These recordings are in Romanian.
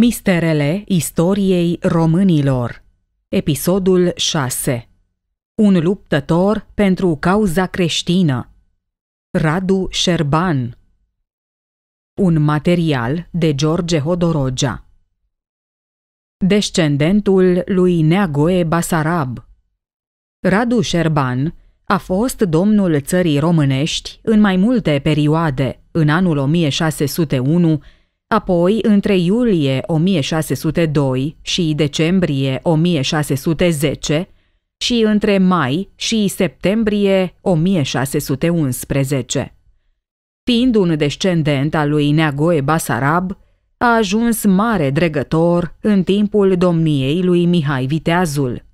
Misterele istoriei românilor Episodul 6 Un luptător pentru cauza creștină Radu Șerban Un material de George Hodorogea Descendentul lui Neagoe Basarab Radu Șerban a fost domnul țării românești în mai multe perioade, în anul 1601, Apoi, între iulie 1602 și decembrie 1610 și între mai și septembrie 1611. Fiind un descendent al lui Neagoe Basarab, a ajuns mare dregător în timpul domniei lui Mihai Viteazul.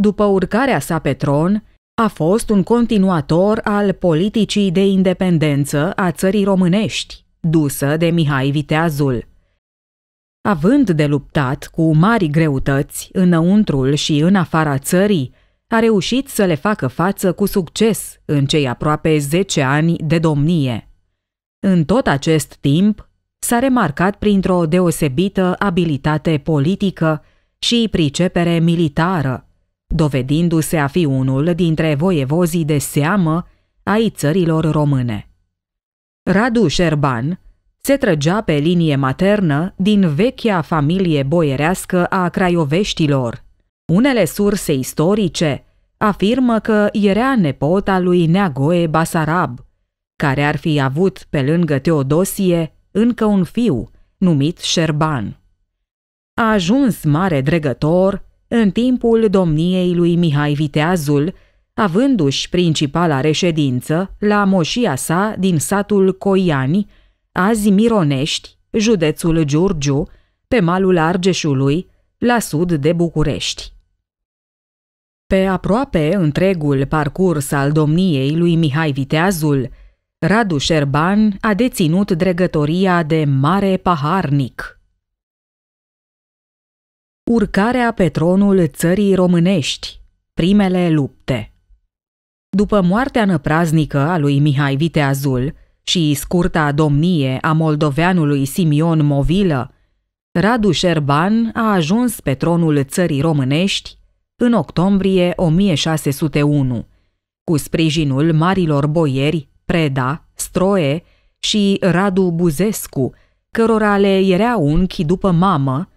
După urcarea sa pe tron, a fost un continuator al politicii de independență a țării românești dusă de Mihai Viteazul. Având de luptat cu mari greutăți înăuntrul și în afara țării, a reușit să le facă față cu succes în cei aproape 10 ani de domnie. În tot acest timp, s-a remarcat printr-o deosebită abilitate politică și pricepere militară, dovedindu-se a fi unul dintre voievozii de seamă ai țărilor române. Radu Șerban se trăgea pe linie maternă din vechea familie boierească a craioveștilor. Unele surse istorice afirmă că era nepot al lui Neagoe Basarab, care ar fi avut pe lângă Teodosie încă un fiu, numit Șerban. A ajuns mare dregător în timpul domniei lui Mihai Viteazul, avându-și principala reședință la moșia sa din satul Coiani, azi Mironești, județul Giurgiu, pe malul Argeșului, la sud de București. Pe aproape întregul parcurs al domniei lui Mihai Viteazul, Radu Șerban a deținut dregătoria de mare paharnic. Urcarea pe tronul țării românești, primele lupte după moartea năpraznică a lui Mihai Viteazul și scurta domnie a moldoveanului Simion Movilă, Radu Șerban a ajuns pe tronul țării românești în octombrie 1601, cu sprijinul marilor boieri Preda, Stroe și Radu Buzescu, cărora le era unchi după mamă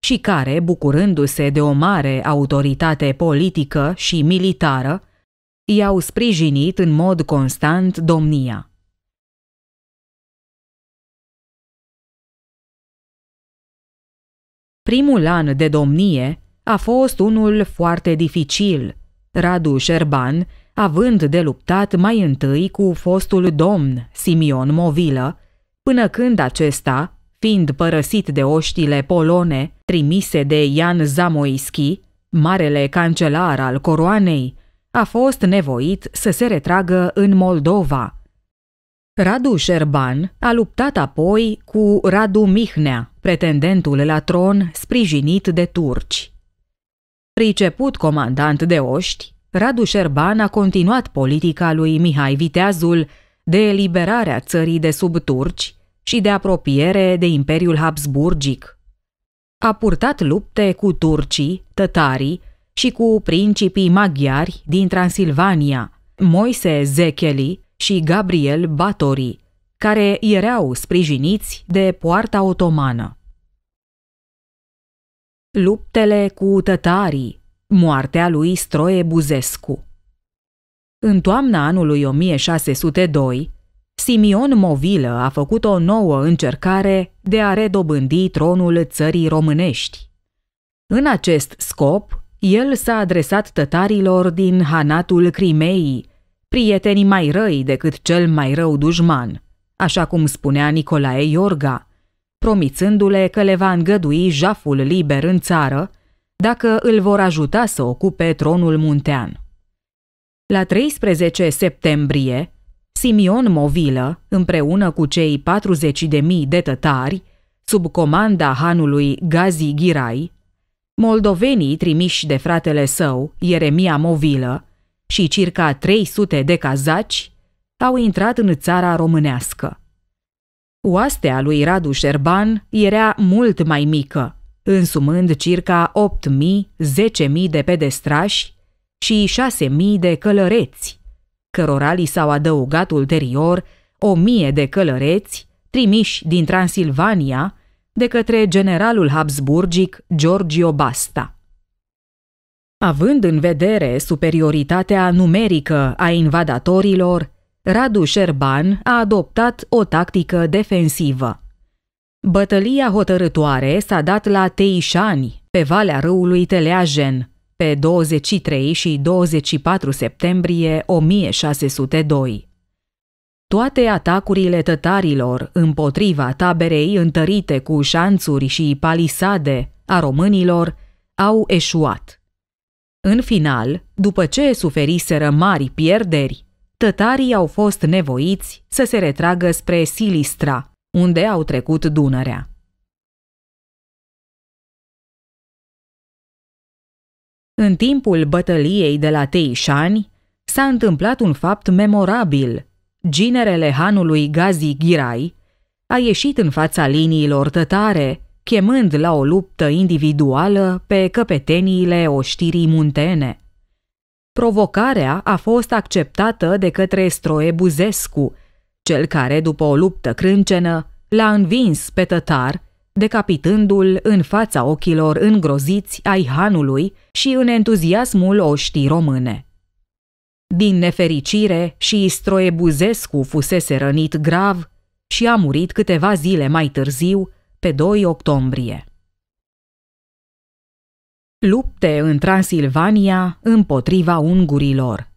și care, bucurându-se de o mare autoritate politică și militară, i-au sprijinit în mod constant domnia. Primul an de domnie a fost unul foarte dificil. Radu Șerban, având de luptat mai întâi cu fostul domn Simion Movilă, până când acesta, fiind părăsit de oștile polone trimise de Ian Zamoischi, marele cancelar al coroanei, a fost nevoit să se retragă în Moldova. Radu Șerban a luptat apoi cu Radu Mihnea, pretendentul la tron sprijinit de turci. Priceput comandant de oști, Radu Șerban a continuat politica lui Mihai Viteazul de eliberarea țării de sub turci și de apropiere de Imperiul Habsburgic. A purtat lupte cu turcii, tătarii și cu principii maghiari din Transilvania, Moise Zecheli și Gabriel Batori, care erau sprijiniți de poarta otomană. Luptele cu tătarii, moartea lui Stroie Buzescu În toamna anului 1602, Simion Movilă a făcut o nouă încercare de a redobândi tronul țării românești. În acest scop, el s-a adresat tătarilor din Hanatul Crimeii, prieteni mai răi decât cel mai rău dușman, așa cum spunea Nicolae Iorga, promițându-le că le va îngădui jaful liber în țară dacă îl vor ajuta să ocupe tronul muntean. La 13 septembrie, Simion Movilă, împreună cu cei 40.000 de tătari, sub comanda hanului Gazi Ghirai, Moldovenii trimiși de fratele său, Ieremia Movilă, și circa 300 de cazaci au intrat în țara românească. Oastea lui Radu Șerban era mult mai mică, însumând circa 8.000-10.000 de pedestrași și 6.000 de călăreți, cărora li s-au adăugat ulterior 1.000 de călăreți trimiși din Transilvania de către generalul habsburgic Giorgio Basta. Având în vedere superioritatea numerică a invadatorilor, Radu Șerban a adoptat o tactică defensivă. Bătălia hotărătoare s-a dat la Teișani, pe valea râului Teleajen, pe 23 și 24 septembrie 1602. Toate atacurile tătarilor împotriva taberei întărite cu șanțuri și palisade a românilor au eșuat. În final, după ce suferiseră mari pierderi, tătarii au fost nevoiți să se retragă spre Silistra, unde au trecut Dunărea. În timpul bătăliei de la Teișani s-a întâmplat un fapt memorabil – ginerele hanului Gazi Ghirai a ieșit în fața liniilor tătare, chemând la o luptă individuală pe căpeteniile oștirii muntene. Provocarea a fost acceptată de către Stroe Buzescu, cel care, după o luptă crâncenă, l-a învins pe tătar, decapitându-l în fața ochilor îngroziți ai hanului și în entuziasmul oștii române. Din nefericire, și Istroebuzescu Buzescu fusese rănit grav și a murit câteva zile mai târziu, pe 2 octombrie. Lupte în Transilvania împotriva ungurilor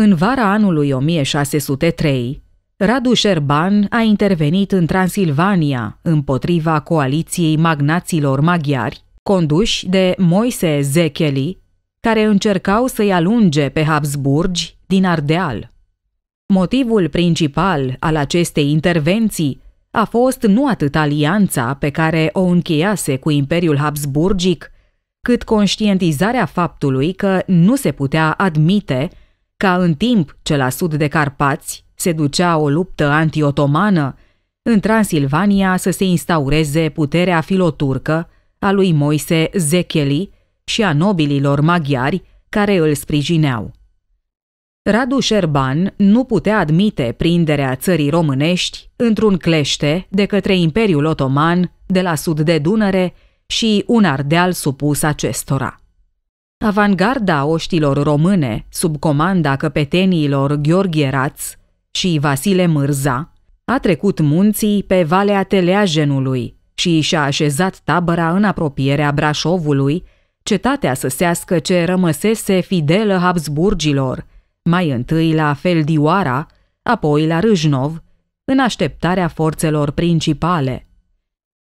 În vara anului 1603, Radu Șerban a intervenit în Transilvania împotriva coaliției magnaților maghiari, conduși de Moise Zecheli, care încercau să-i alunge pe Habsburgi din Ardeal. Motivul principal al acestei intervenții a fost nu atât alianța pe care o încheiase cu Imperiul Habsburgic, cât conștientizarea faptului că nu se putea admite ca în timp ce la sud de Carpați se ducea o luptă antiotomană, în Transilvania să se instaureze puterea filoturcă a lui Moise Zecheli, și a nobililor maghiari care îl sprijineau. Radu Șerban nu putea admite prinderea țării românești într-un clește de către Imperiul Otoman de la sud de Dunăre și un ardeal supus acestora. Avangarda oștilor române, sub comanda căpeteniilor Gheorghe Raț și Vasile Mârza, a trecut munții pe Valea Teleajenului și și-a așezat tabăra în apropierea Brașovului, cetatea săsească ce rămăsese fidelă Habsburgilor, mai întâi la Feldioara, apoi la Râșnov, în așteptarea forțelor principale.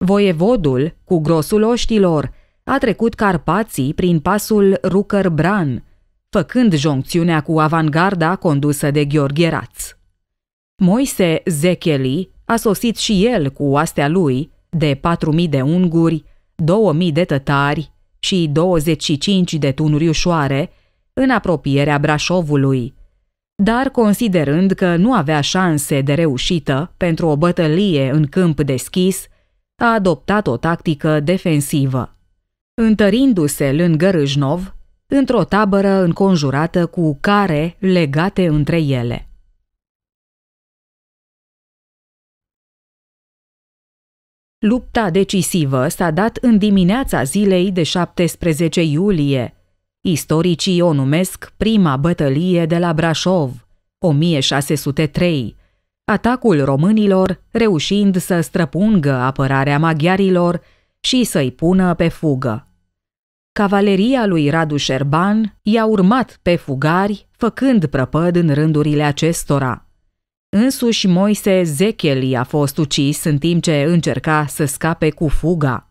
Voievodul, cu grosul oștilor, a trecut Carpații prin pasul Rucăr-Bran, făcând joncțiunea cu avangarda condusă de Gheorghe Raț. Moise Zecheli a sosit și el cu oastea lui de 4.000 de unguri, 2.000 de tătari, și 25 de tunuri ușoare în apropierea Brașovului, dar considerând că nu avea șanse de reușită pentru o bătălie în câmp deschis, a adoptat o tactică defensivă. Întărindu-se lângă Râșnov, într-o tabără înconjurată cu care legate între ele. Lupta decisivă s-a dat în dimineața zilei de 17 iulie. Istoricii o numesc prima bătălie de la Brașov, 1603, atacul românilor reușind să străpungă apărarea maghiarilor și să-i pună pe fugă. Cavaleria lui Radu Șerban i-a urmat pe fugari, făcând prăpăd în rândurile acestora. Însuși Moise Zecheli a fost ucis în timp ce încerca să scape cu fuga.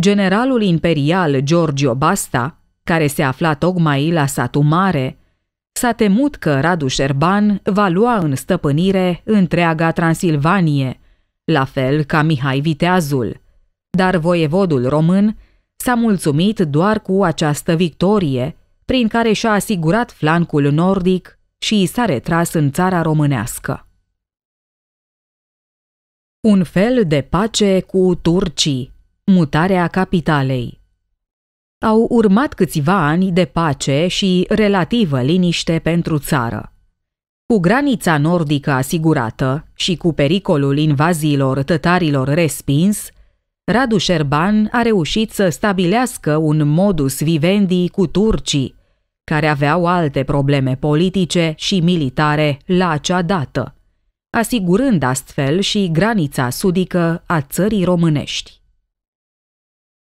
Generalul imperial Giorgio Basta, care se afla tocmai la satul mare, s-a temut că Radu Șerban va lua în stăpânire întreaga Transilvanie, la fel ca Mihai Viteazul. Dar voievodul român s-a mulțumit doar cu această victorie, prin care și-a asigurat flancul nordic și i s-a retras în țara românească. Un fel de pace cu turcii, mutarea capitalei. Au urmat câțiva ani de pace și relativă liniște pentru țară. Cu granița nordică asigurată și cu pericolul invaziilor tătarilor respins, Radu Șerban a reușit să stabilească un modus vivendi cu turcii, care aveau alte probleme politice și militare la acea dată, asigurând astfel și granița sudică a țării românești.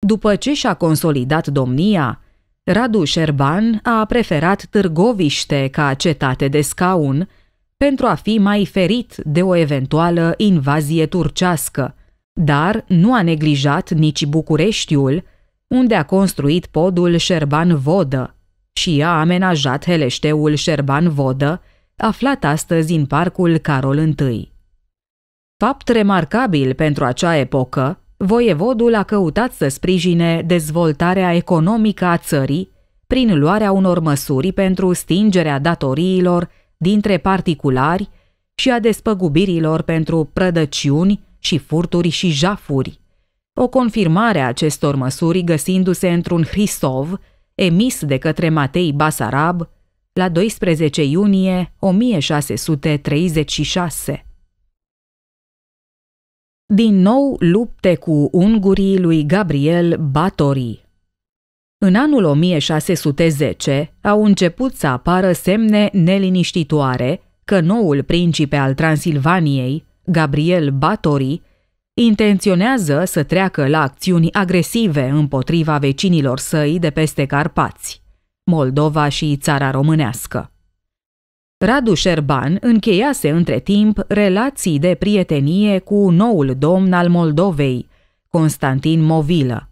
După ce și-a consolidat domnia, Radu Șerban a preferat Târgoviște ca cetate de scaun pentru a fi mai ferit de o eventuală invazie turcească, dar nu a neglijat nici Bucureștiul, unde a construit podul Șerban-Vodă, și a amenajat heleșteul Șerban Vodă, aflat astăzi în parcul Carol I. Fapt remarcabil pentru acea epocă, voievodul a căutat să sprijine dezvoltarea economică a țării prin luarea unor măsuri pentru stingerea datoriilor dintre particulari și a despăgubirilor pentru prădăciuni și furturi și jafuri. O confirmare a acestor măsuri găsindu-se într-un Hristov emis de către Matei Basarab la 12 iunie 1636. Din nou lupte cu ungurii lui Gabriel Batori. În anul 1610 au început să apară semne neliniștitoare că noul principe al Transilvaniei, Gabriel Batori, Intenționează să treacă la acțiuni agresive împotriva vecinilor săi de peste Carpați, Moldova și țara românească. Radu Șerban încheiase între timp relații de prietenie cu noul domn al Moldovei, Constantin Movilă.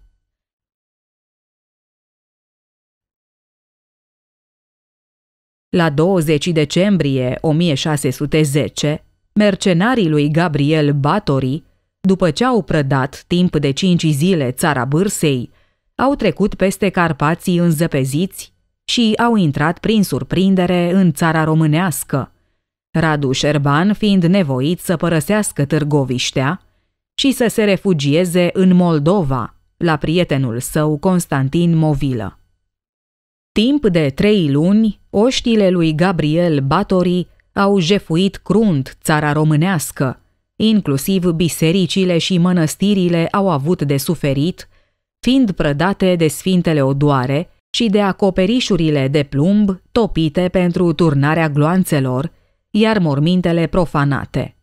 La 20 decembrie 1610, mercenarii lui Gabriel Batori după ce au prădat timp de cinci zile țara Bârsei, au trecut peste Carpații înzăpeziți și au intrat prin surprindere în țara românească, Radu Șerban fiind nevoit să părăsească Târgoviștea și să se refugieze în Moldova, la prietenul său Constantin Movilă. Timp de trei luni, oștile lui Gabriel Batori au jefuit crunt țara românească, Inclusiv bisericile și mănăstirile au avut de suferit, fiind prădate de sfintele odoare și de acoperișurile de plumb topite pentru turnarea gloanțelor, iar mormintele profanate.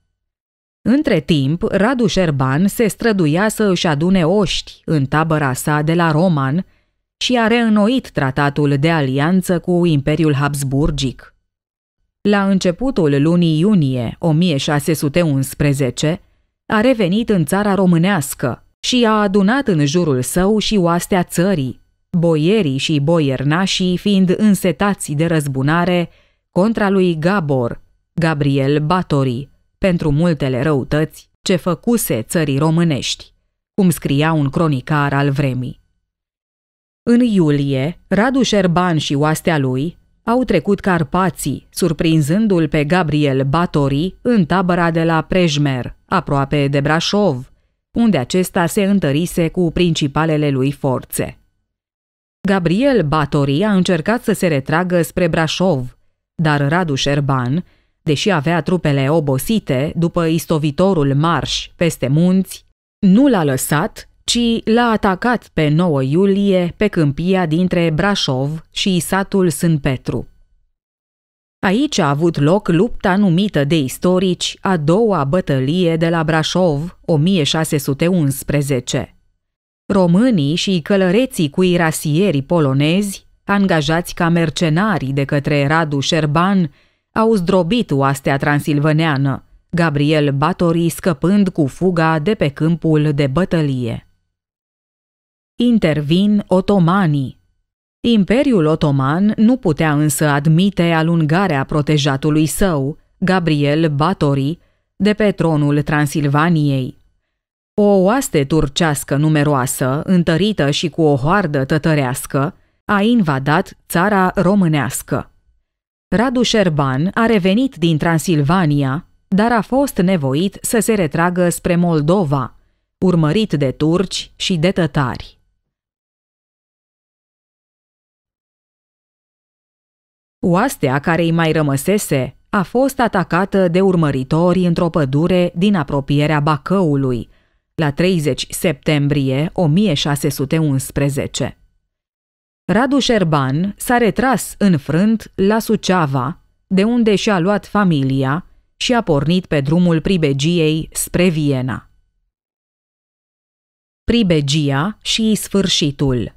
Între timp, Radu Șerban se străduia să își adune oști în tabăra sa de la Roman și a reînnoit tratatul de alianță cu Imperiul Habsburgic la începutul lunii iunie 1611, a revenit în țara românească și a adunat în jurul său și oastea țării, boierii și boiernașii fiind însetați de răzbunare contra lui Gabor, Gabriel Batori, pentru multele răutăți ce făcuse țării românești, cum scria un cronicar al vremii. În iulie, Radu Șerban și oastea lui au trecut Carpații, surprinzându-l pe Gabriel Batori în tabăra de la Prejmer, aproape de Brașov, unde acesta se întărise cu principalele lui forțe. Gabriel Batori a încercat să se retragă spre Brașov, dar Radu Șerban, deși avea trupele obosite după istovitorul marș peste munți, nu l-a lăsat ci l-a atacat pe 9 iulie pe câmpia dintre Brașov și satul Sânt Petru. Aici a avut loc lupta numită de istorici a doua bătălie de la Brașov, 1611. Românii și călăreții cu rasierii polonezi, angajați ca mercenari de către Radu Șerban, au zdrobit oastea transilvaneană, Gabriel Batori scăpând cu fuga de pe câmpul de bătălie intervin otomanii. Imperiul otoman nu putea însă admite alungarea protejatului său, Gabriel Batori, de pe tronul Transilvaniei. O oaste turcească numeroasă, întărită și cu o hoardă tătărească, a invadat țara românească. Radu Șerban a revenit din Transilvania, dar a fost nevoit să se retragă spre Moldova, urmărit de turci și de tătari. Oastea care îi mai rămăsese a fost atacată de urmăritori într-o pădure din apropierea Bacăului, la 30 septembrie 1611. Radu Șerban s-a retras frânt la Suceava, de unde și-a luat familia și a pornit pe drumul pribegiei spre Viena. Pribegia și sfârșitul –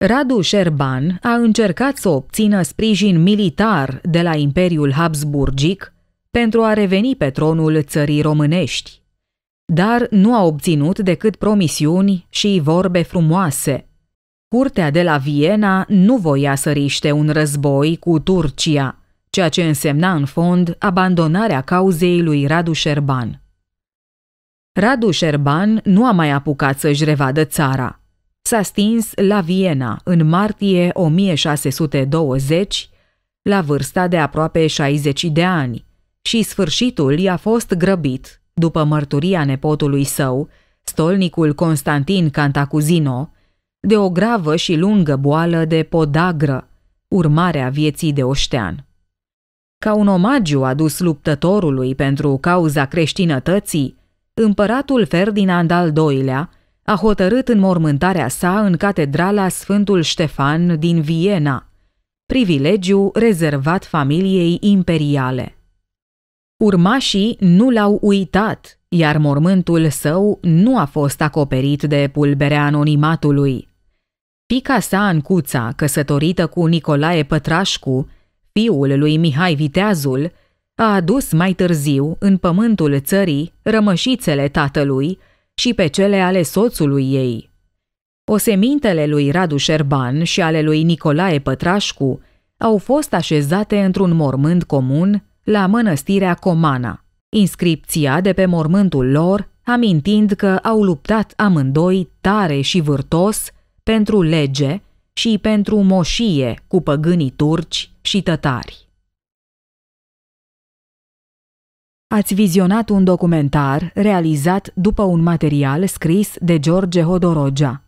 Radu Șerban a încercat să obțină sprijin militar de la Imperiul Habsburgic pentru a reveni pe tronul țării românești, dar nu a obținut decât promisiuni și vorbe frumoase. Curtea de la Viena nu voia să riște un război cu Turcia, ceea ce însemna în fond abandonarea cauzei lui Radu Șerban. Radu Șerban nu a mai apucat să-și revadă țara – s-a stins la Viena în martie 1620, la vârsta de aproape 60 de ani, și sfârșitul i-a fost grăbit, după mărturia nepotului său, stolnicul Constantin Cantacuzino, de o gravă și lungă boală de podagră, urmarea vieții de oștean. Ca un omagiu adus luptătorului pentru cauza creștinătății, împăratul Ferdinand al II-lea a hotărât înmormântarea sa în catedrala Sfântul Ștefan din Viena, privilegiu rezervat familiei imperiale. Urmașii nu l-au uitat, iar mormântul său nu a fost acoperit de pulberea anonimatului. Fica sa Ancuța, căsătorită cu Nicolae Pătrașcu, fiul lui Mihai Viteazul, a adus mai târziu, în pământul țării, rămășițele tatălui, și pe cele ale soțului ei. Osemintele lui Radu Șerban și ale lui Nicolae Pătrașcu au fost așezate într-un mormânt comun la mănăstirea Comana, inscripția de pe mormântul lor amintind că au luptat amândoi tare și vârtos pentru lege și pentru moșie cu păgânii turci și tătari. ați vizionat un documentar realizat după un material scris de George Hodorogea.